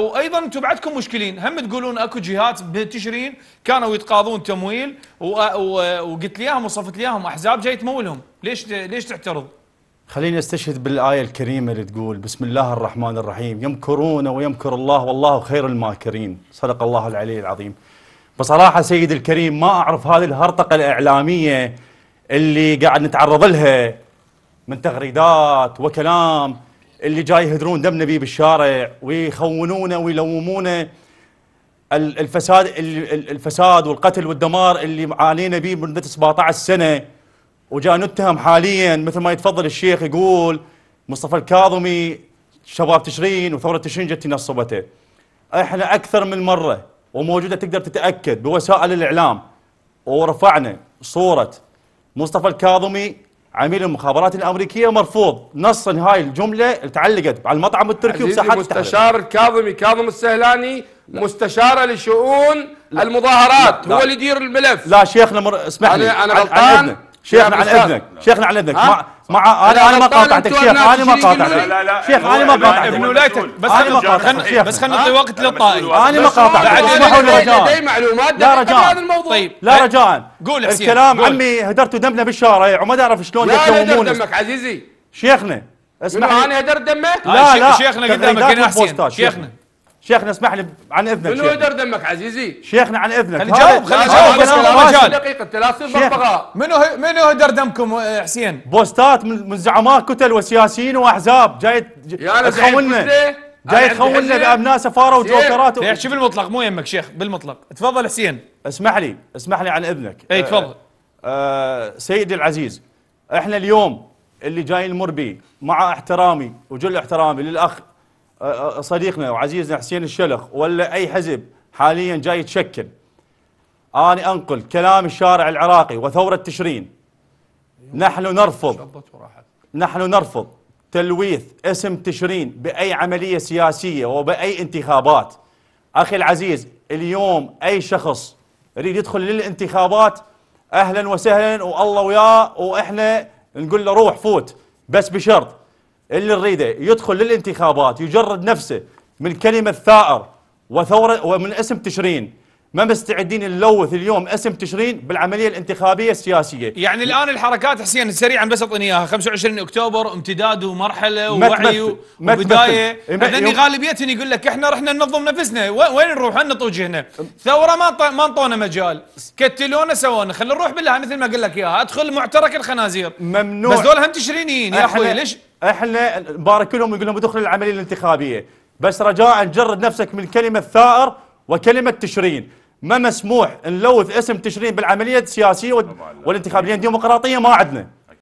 وايضا انتم بعدكم مشكلين هم تقولون اكو جهات بتشرين كانوا يتقاضون تمويل وقلت لي اياهم وصفت لي اياهم احزاب جاي تمولهم ليش ليش تعترض خليني استشهد بالايه الكريمه اللي تقول بسم الله الرحمن الرحيم يمكرون ويمكر الله والله خير الماكرين صدق الله العلي العظيم بصراحه سيد الكريم ما اعرف هذه الهرطقه الاعلاميه اللي قاعد نتعرض لها من تغريدات وكلام اللي جاي يهدرون دمنا نبي بالشارع ويخونونه ويلومونه الفساد الفساد والقتل والدمار اللي عانينا به مده 17 سنه وجاء نتهم حاليا مثل ما يتفضل الشيخ يقول مصطفى الكاظمي شباب تشرين وثوره تشرين جت نصبته احنا اكثر من مره وموجوده تقدر تتاكد بوسائل الاعلام ورفعنا صوره مصطفى الكاظمي عميل المخابرات الامريكيه مرفوض نصا هاي الجمله تعلقت على المطعم التركي وبساحات المستشار الكاظمي كاظم السهلاني لا. مستشاره لشؤون لا. المظاهرات لا. هو اللي يدير الملف لا شيخنا مر... اسمح لي انا انا غلطان شيخنا على اذنك شيخنا على اذنك مع انا انا ما قاطعتك شيخ انا ما قاطعتك شيخ انا ما قاطعتك ابن ولايتك بس انا ما قاطعتك بس خلينا نعطي وقت للطائي انا ما قاطعتك اسمحوا لي رجاء معلومات لا رجاء طيب لا رجاء قول الكلام عمي هدرتوا دمنا بالشارع وما تعرف شلون هدرت دمك عزيزي شيخنا اسمح لي انا هدرت دمك لا لا شيخنا قدامك شيخنا شيخنا اسمح لي عن اذنك منو يدر دمك عزيزي شيخنا عن اذنك خلي جاوب خلي جاوب دقيقه انت لا بغبغاء منو منو يدر دمكم آه، حسين بوستات من زعماء كتل وسياسيين واحزاب جاي تخوننا جاي تخوننا بابناء سفاره وجوكرات و... شوف المطلق مو يمك شيخ بالمطلق تفضل حسين اسمح لي اسمح لي عن اذنك اي آه، تفضل أه سيدي العزيز احنا اليوم اللي جاي نمر به مع احترامي وجل احترامي للاخ صديقنا وعزيزنا حسين الشلخ ولا أي حزب حاليا جاي يتشكل أنا أنقل كلام الشارع العراقي وثورة تشرين نحن نرفض نحن نرفض تلويث اسم تشرين بأي عملية سياسية وبأي انتخابات أخي العزيز اليوم أي شخص يريد يدخل للانتخابات أهلا وسهلا والله وياه وإحنا نقول له روح فوت بس بشرط اللي نريده يدخل للانتخابات يجرد نفسه من كلمة ثائر وثورة ومن اسم تشرين ما مستعدين نلوث اليوم اسم تشرين بالعمليه الانتخابيه السياسيه. يعني الان الحركات حسين سريعا بس اعطيني اياها 25 اكتوبر امتداد ومرحله ووعي وبدايه بعدين غالبيتهم يقول لك احنا رحنا ننظم نفسنا وين نروح؟ وين نطوج هنا؟ ثوره ما ما انطونا مجال، كتلونا سوونا، خلينا نروح بالله مثل ما اقول لك اياها، ادخل معترك الخنازير ممنوع بس دول هم تشرينيين يا اخوي ليش؟ احنا نبارك لهم ونقول لهم ادخلوا العمليه الانتخابيه بس رجاء جرد نفسك من كلمه ثائر وكلمه تشرين ما مسموح نلوث اسم تشرين بالعمليه السياسيه والانتخابيه الديمقراطيه ما عندنا